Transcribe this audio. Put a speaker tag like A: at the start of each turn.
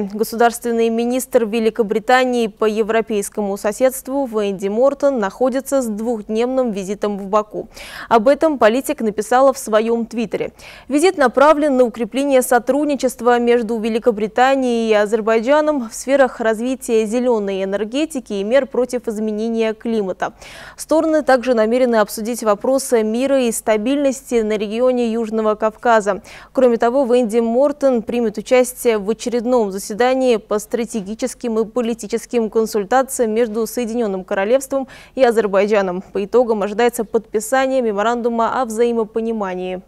A: Государственный министр Великобритании по европейскому соседству Венди Мортон находится с двухдневным визитом в Баку. Об этом политик написала в своем твиттере. Визит направлен на укрепление сотрудничества между Великобританией и Азербайджаном в сферах развития зеленой энергетики и мер против изменения климата. Стороны также намерены обсудить вопросы мира и стабильности на регионе Южного Кавказа. Кроме того, Венди Мортон примет участие в очередном заседании заседании по стратегическим и политическим консультациям между Соединенным Королевством и Азербайджаном. По итогам ожидается подписание меморандума о взаимопонимании.